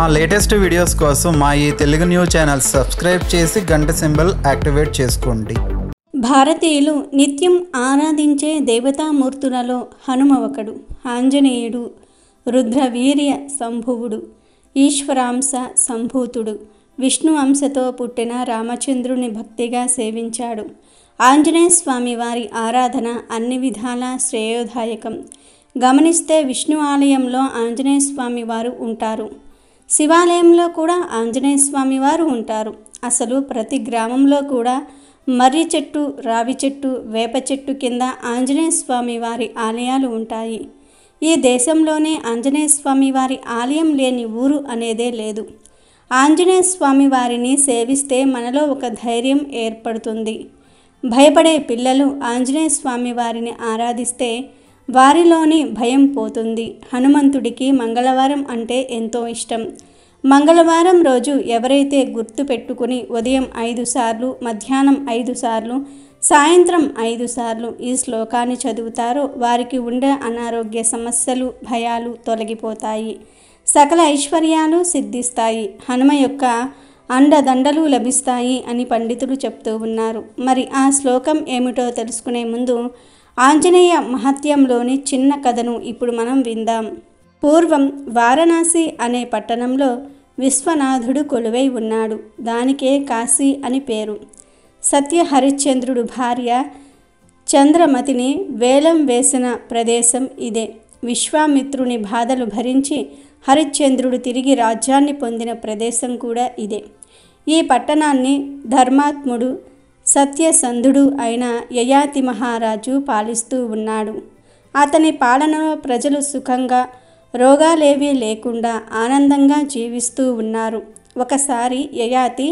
మా latest videos కోసం మా ఈ తెలుగు న్యూస్ ఛానల్ సబ్స్క్రైబ్ చేసి గంట సింబల్ యాక్టివేట్ చేసుకోండి భారతీయులు నిత్యం ఆరాధించే దేవతామూర్తులలో హనుమ ఒకడు ఆంజనేయుడు రుద్రవీర్య సంభువుడు ఈశ్వరాంశ సంభూతుడు విష్ణు అంశతో పుట్టిన రామచంద్రుని భక్తిగా సేవించాడు ఆంజనేయ స్వామి వారి ఆరాధన అన్ని విధాల శ్రేయోదాయకం గమనిస్తే విష్ణు ఆలయంలో ఆంజనేయ స్వామి వారు ఉంటారు శివాలయంలో కూడా ఆంజనేయ స్వామి వారు ఉంటారు అసలు ప్రతి గ్రామంలో కూడా మర్రి చెట్టు రావి చెట్టు వేప చెట్టు కింద ఆంజనేయ స్వామి వారి ఆలయాలు ఉంటాయి ఈ దేశంలోనే ఆంజనేయ స్వామి వారి ఆలయం లేని ఊరు అనేదే లేదు ఆంజనేయ స్వామి వారిని సేవిస్తే మనలో ఒక ధైర్యం ఏర్పడుతుంది భయపడే పిల్లలు ఆంజనేయ స్వామి వారిని ఆరాధిస్తే వారిలోని భయం పోతుంది హనుమంతుడికి మంగళవారం అంటే ఎంతో ఇష్టం మంగళవారం రోజు ఎవరైతే గుర్తు పెట్టుకుని ఉదయం ఐదు సార్లు మధ్యాహ్నం ఐదు సార్లు సాయంత్రం ఐదు సార్లు ఈ శ్లోకాన్ని చదువుతారో వారికి ఉండే అనారోగ్య సమస్యలు భయాలు తొలగిపోతాయి సకల ఐశ్వర్యాలు సిద్ధిస్తాయి హనుమ యొక్క అండదండలు లభిస్తాయి అని పండితులు చెప్తూ ఉన్నారు మరి ఆ శ్లోకం ఏమిటో తెలుసుకునే ముందు ఆంజనేయ మహత్యంలోని చిన్న కథను ఇప్పుడు మనం విందాం పూర్వం వారణాసి అనే పట్టణంలో విశ్వనాథుడు కొలువై ఉన్నాడు దానికే కాశీ అని పేరు సత్య హరిశ్చంద్రుడు భార్య చంద్రమతిని వేలం వేసిన ప్రదేశం ఇదే విశ్వామిత్రుని బాధలు భరించి హరిశ్చంద్రుడు తిరిగి రాజ్యాన్ని పొందిన ప్రదేశం కూడా ఇదే ఈ పట్టణాన్ని ధర్మాత్ముడు సత్యసంధుడు అయిన యయాతి మహారాజు పాలిస్తూ ఉన్నాడు అతని పాలనలో ప్రజలు సుఖంగా రోగాలేవీ లేకుండా ఆనందంగా జీవిస్తూ ఉన్నారు ఒకసారి యయాతి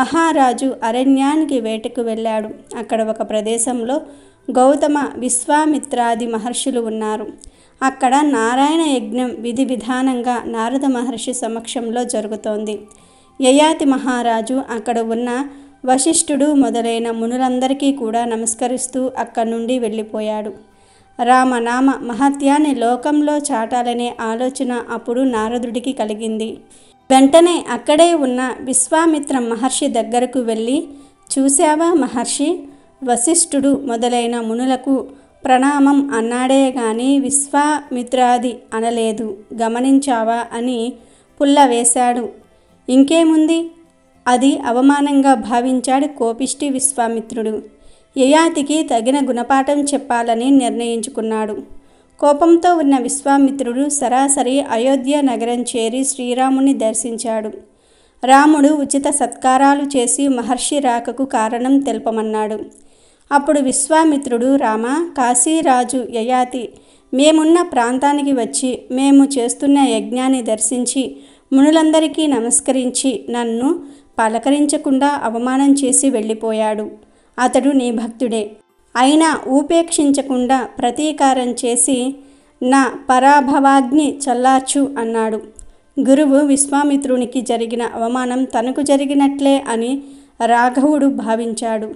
మహారాజు అరణ్యానికి వేటకు వెళ్ళాడు అక్కడ ఒక ప్రదేశంలో గౌతమ విశ్వామిత్రాది మహర్షులు ఉన్నారు అక్కడ నారాయణ యజ్ఞం విధి విధానంగా నారద మహర్షి సమక్షంలో జరుగుతోంది యయాతి మహారాజు అక్కడ ఉన్న వశిష్ఠుడు మొదలైన మునులందరికీ కూడా నమస్కరిస్తూ అక్కడి నుండి వెళ్ళిపోయాడు రామనామ మహత్యాన్ని లోకంలో చాటాలనే ఆలోచన అప్పుడు నారదుడికి కలిగింది వెంటనే అక్కడే ఉన్న విశ్వామిత్ర మహర్షి దగ్గరకు వెళ్ళి చూశావా మహర్షి వశిష్ఠుడు మొదలైన మునులకు ప్రణామం అన్నాడే గాని విశ్వామిత్రాది అనలేదు గమనించావా అని పుల్ల వేశాడు ఇంకేముంది అది అవమానంగా భావించాడు కోపిష్టి విశ్వామిత్రుడు యయాతికి తగిన గుణపాఠం చెప్పాలని నిర్ణయించుకున్నాడు కోపంతో ఉన్న విశ్వామిత్రుడు సరాసరి అయోధ్య నగరం చేరి శ్రీరాముని దర్శించాడు రాముడు ఉచిత సత్కారాలు చేసి మహర్షి రాకకు కారణం తెలుపమన్నాడు అప్పుడు విశ్వామిత్రుడు రామ కాశీరాజు యయాతి మేమున్న ప్రాంతానికి వచ్చి మేము చేస్తున్న యజ్ఞాన్ని దర్శించి మునులందరికీ నమస్కరించి నన్ను పలకరించకుండా అవమానం చేసి వెళ్ళిపోయాడు అతడు నీ భక్తుడే అయినా ఉపేక్షించకుండా ప్రతీకారం చేసి నా పరాభవాగ్ని చల్లార్చు అన్నాడు గురువు విశ్వామిత్రునికి జరిగిన అవమానం తనకు జరిగినట్లే అని రాఘవుడు భావించాడు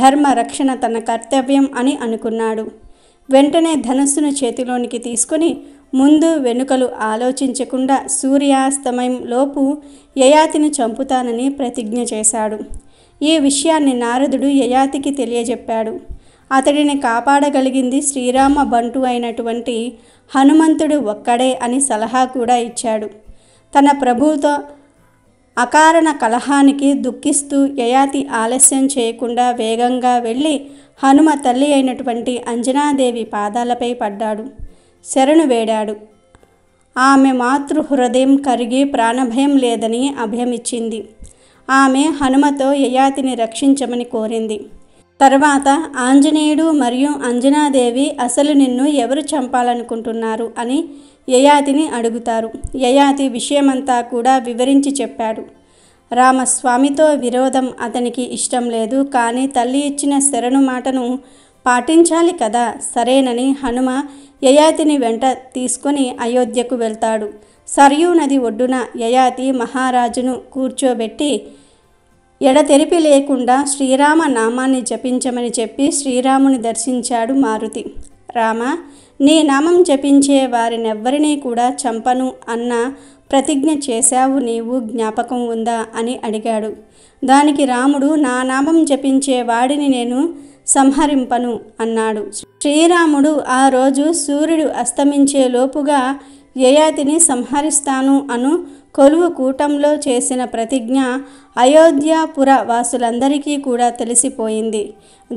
ధర్మ రక్షణ తన కర్తవ్యం అని అనుకున్నాడు వెంటనే ధనస్సును చేతిలోనికి తీసుకుని ముందు వెనుకలు ఆలోచించకుండా సూర్యాస్తమయం లోపు యయాతిని చంపుతానని ప్రతిజ్ఞ చేశాడు ఈ విషయాన్ని నారదుడు యయాతికి తెలియజెప్పాడు అతడిని కాపాడగలిగింది శ్రీరామ బంటు అయినటువంటి హనుమంతుడు ఒక్కడే అని సలహా కూడా ఇచ్చాడు తన ప్రభువుతో అకారణ కలహానికి దుఃఖిస్తూ యయాతి ఆలస్యం చేయకుండా వేగంగా వెళ్ళి హనుమ తల్లి అయినటువంటి అంజనాదేవి పాదాలపై పడ్డాడు శరణు వేడాడు ఆమె మాతృహృదయం కరిగి ప్రాణభయం లేదని అభయమిచ్చింది ఆమె హనుమతో యయాతిని రక్షించమని కోరింది తర్వాత ఆంజనేయుడు మరియు అంజనాదేవి అసలు నిన్ను ఎవరు చంపాలనుకుంటున్నారు అని యయాతిని అడుగుతారు యయాతి విషయమంతా కూడా వివరించి చెప్పాడు రామస్వామితో విరోధం అతనికి ఇష్టం లేదు కానీ తల్లి ఇచ్చిన శరణు మాటను పాటించాలి కదా సరేనని హనుమ యయాతిని వెంట తీసుకుని అయోధ్యకు వెళ్తాడు సరయూ నది ఒడ్డున యయాతి మహారాజును కూర్చోబెట్టి ఎడతెరిపి లేకుండా శ్రీరామ నామాన్ని జపించమని చెప్పి శ్రీరాముని దర్శించాడు మారుతి రామ నీ నామం జపించే వారినెవ్వరినీ కూడా చంపను అన్న ప్రతిజ్ఞ చేశావు నీవు జ్ఞాపకం ఉందా అని అడిగాడు దానికి రాముడు నా నామం జపించే వాడిని నేను సంహరింపను అన్నాడు శ్రీరాముడు ఆ రోజు సూర్యుడు అస్తమించే లోపుగా యయాతిని సంహరిస్తాను అను కొలువు కూటంలో చేసిన ప్రతిజ్ఞ అయోధ్యాపుర వాసులందరికీ కూడా తెలిసిపోయింది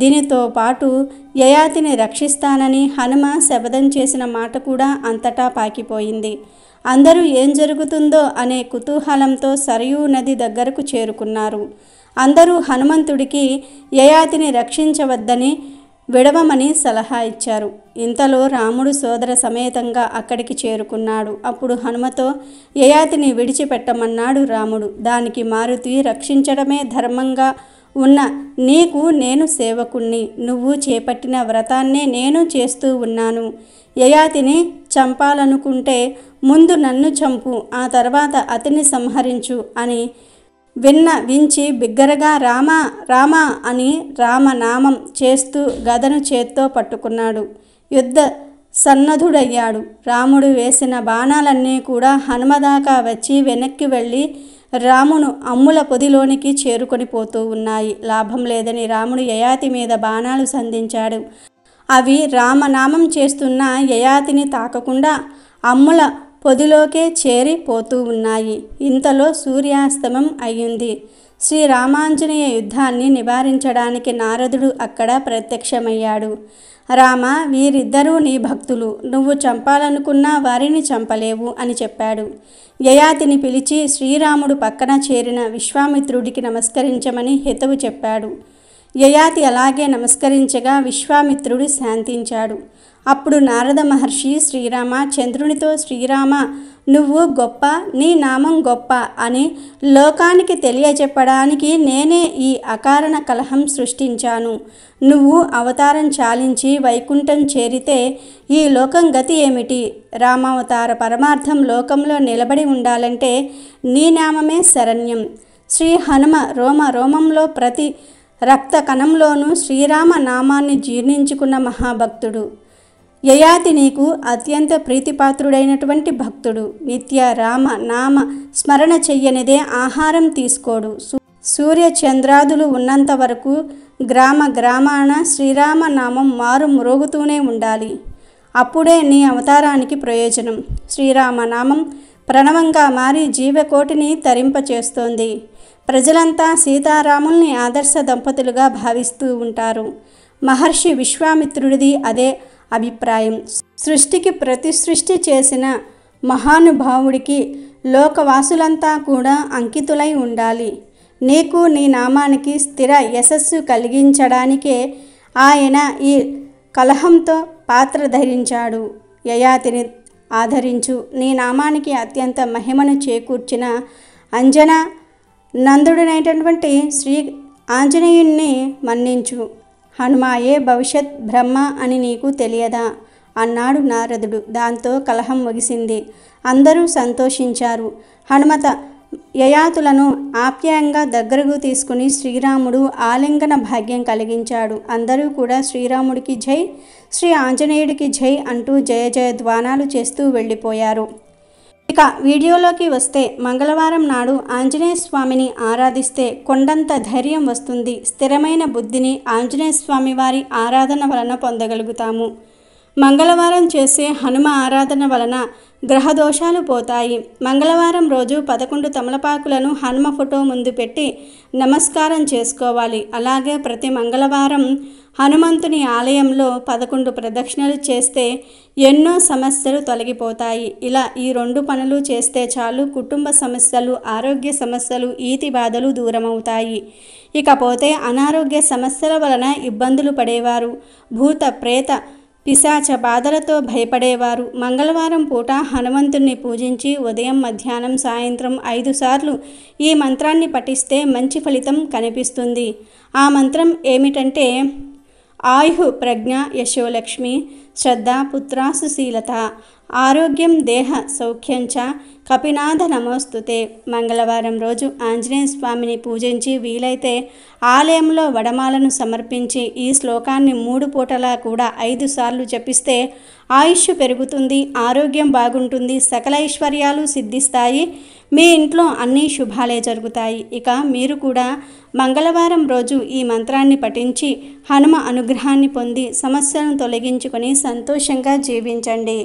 దీనితో పాటు యయాతిని రక్షిస్తానని హనుమ శపథం చేసిన మాట కూడా అంతటా పాకిపోయింది అందరూ ఏం జరుగుతుందో అనే కుతూహలంతో సరయూ నది దగ్గరకు చేరుకున్నారు అందరూ హనుమంతుడికి యయాతిని రక్షించవద్దని విడవమని సలహా ఇచ్చారు ఇంతలో రాముడు సోదర సమేతంగా అక్కడికి చేరుకున్నాడు అప్పుడు హనుమతో యయాతిని విడిచిపెట్టమన్నాడు రాముడు దానికి మారుతి రక్షించడమే ధర్మంగా ఉన్న నీకు నేను సేవకుణ్ణి నువ్వు చేపట్టిన వ్రతాన్నే నేను చేస్తూ ఉన్నాను యయాతిని చంపాలనుకుంటే ముందు నన్ను చంపు ఆ తర్వాత అతిని సంహరించు అని విన్న వించి బిగ్గరగా రామ రామ అని రామనామం చేస్తూ గదను చేత్తో పట్టుకున్నాడు యుద్ధ సన్నధుడయ్యాడు రాముడు వేసిన బాణాలన్నీ కూడా హనుమదాకా వచ్చి వెనక్కి వెళ్ళి రామును అమ్ముల పొదిలోనికి చేరుకొని పోతూ ఉన్నాయి లాభం లేదని రాముడు యయాతి మీద బాణాలు సంధించాడు అవి రామనామం చేస్తున్న యయాతిని తాకకుండా అమ్ముల పొదిలోకే చేరిపోతూ ఉన్నాయి ఇంతలో సూర్యాస్తమం అయ్యింది శ్రీ రామాంజనేయ యుద్ధాన్ని నివారించడానికి నారదుడు అక్కడ ప్రత్యక్షమయ్యాడు రామ వీరిద్దరూ నీ భక్తులు నువ్వు చంపాలనుకున్నా వారిని చంపలేవు అని చెప్పాడు యయాతిని పిలిచి శ్రీరాముడు పక్కన చేరిన విశ్వామిత్రుడికి నమస్కరించమని హితవు చెప్పాడు యయాతి అలాగే నమస్కరించగా విశ్వామిత్రుడు శాంతించాడు అప్పుడు నారద మహర్షి శ్రీరామ చంద్రునితో శ్రీరామ నువ్వు గొప్ప నీ నామం గొప్ప అని లోకానికి తెలియజెప్పడానికి నేనే ఈ అకారణ కలహం సృష్టించాను నువ్వు అవతారం చాలించి వైకుంఠం చేరితే ఈ లోకం గతి ఏమిటి రామావతార పరమార్థం లోకంలో నిలబడి ఉండాలంటే నీ నామమే శరణ్యం శ్రీ హనుమ రోమ రోమంలో ప్రతి రక్త కణంలోనూ శ్రీరామ నామాన్ని జీర్ణించుకున్న మహాభక్తుడు యయాతి నీకు అత్యంత ప్రీతిపాత్రుడైనటువంటి భక్తుడు నిత్య రామ నామ స్మరణ చెయ్యనిదే ఆహారం తీసుకోడు సూర్య చంద్రాదులు ఉన్నంత వరకు గ్రామ గ్రామాన శ్రీరామనామం మారు మ్రోగుతూనే ఉండాలి అప్పుడే నీ అవతారానికి ప్రయోజనం శ్రీరామనామం ప్రణవంగా మారి జీవకోటిని తరింపచేస్తోంది ప్రజలంతా సీతారాముల్ని ఆదర్శ దంపతులుగా భావిస్తూ ఉంటారు మహర్షి విశ్వామిత్రుడిది అదే అభిప్రాయం సృష్టికి ప్రతి సృష్టి చేసిన మహానుభావుడికి లోకవాసులంతా కూడా అంకితులై ఉండాలి నీకు నీ నామానికి స్థిర యశస్సు కలిగించడానికే ఆయన ఈ కలహంతో పాత్ర ధరించాడు యయాతిని ఆదరించు నీ నామానికి అత్యంత మహిమను చేకూర్చిన అంజనా నందుడినైనటువంటి శ్రీ ఆంజనేయుణ్ణి మన్నించు హనుమాయే భవిష్యత్ బ్రహ్మ అని నీకు తెలియదా అన్నాడు నారదుడు దాంతో కలహం ముగిసింది అందరూ సంతోషించారు హనుమత యయాతులను ఆప్యాయంగా దగ్గరకు తీసుకుని శ్రీరాముడు ఆలింగన భాగ్యం కలిగించాడు అందరూ కూడా శ్రీరాముడికి జై శ్రీ ఆంజనేయుడికి జై అంటూ జయ జయ ధ్వానాలు చేస్తూ వెళ్ళిపోయారు ఇక వీడియోలోకి వస్తే మంగళవారం నాడు ఆంజనేయ స్వామిని ఆరాధిస్తే కొండంత ధైర్యం వస్తుంది స్థిరమైన బుద్ధిని ఆంజనేయ స్వామి వారి ఆరాధన వలన పొందగలుగుతాము మంగళవారం చేసే హనుమ ఆరాధన వలన గ్రహ దోషాలు పోతాయి మంగళవారం రోజు పదకొండు తమలపాకులను హనుమ ఫోటో ముందు పెట్టి నమస్కారం చేసుకోవాలి అలాగే ప్రతి మంగళవారం హనుమంతుని ఆలయంలో పదకొండు ప్రదక్షిణలు చేస్తే ఎన్నో సమస్యలు తొలగిపోతాయి ఇలా ఈ రెండు పనులు చేస్తే చాలు కుటుంబ సమస్యలు ఆరోగ్య సమస్యలు ఈతి బాధలు దూరమవుతాయి ఇకపోతే అనారోగ్య సమస్యల వలన ఇబ్బందులు పడేవారు భూత ప్రేత పిశాచ బాధలతో భయపడేవారు మంగళవారం పూట హనుమంతుణ్ణి పూజించి ఉదయం మధ్యాహ్నం సాయంత్రం ఐదు సార్లు ఈ మంత్రాన్ని పఠిస్తే మంచి ఫలితం కనిపిస్తుంది ఆ మంత్రం ఏమిటంటే ఆయుహు ప్రజ్ఞ యశోలక్ష్మి శ్రద్ధ పుత్రాసుశీలత ఆరోగ్యం దేహ సౌఖ్యంచ కపినాథ నమోస్తుతే మంగళవారం రోజు ఆంజనేయ స్వామిని పూజించి వీలైతే ఆలయంలో వడమాలను సమర్పించి ఈ శ్లోకాన్ని మూడు పూటలా కూడా ఐదు సార్లు జపిస్తే ఆయుష్ పెరుగుతుంది ఆరోగ్యం బాగుంటుంది సకల ఐశ్వర్యాలు సిద్ధిస్తాయి మీ ఇంట్లో అన్ని శుభాలే జరుగుతాయి ఇక మీరు కూడా మంగళవారం రోజు ఈ మంత్రాన్ని పఠించి హనుమ అనుగ్రహాన్ని పొంది సమస్యలను తొలగించుకొని సంతోషంగా జీవించండి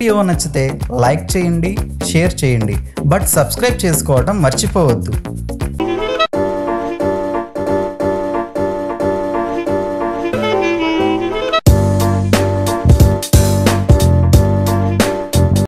వీడియో నచ్చితే లైక్ చేయండి షేర్ చేయండి బట్ సబ్స్క్రైబ్ చేసుకోవడం మర్చిపోవద్దు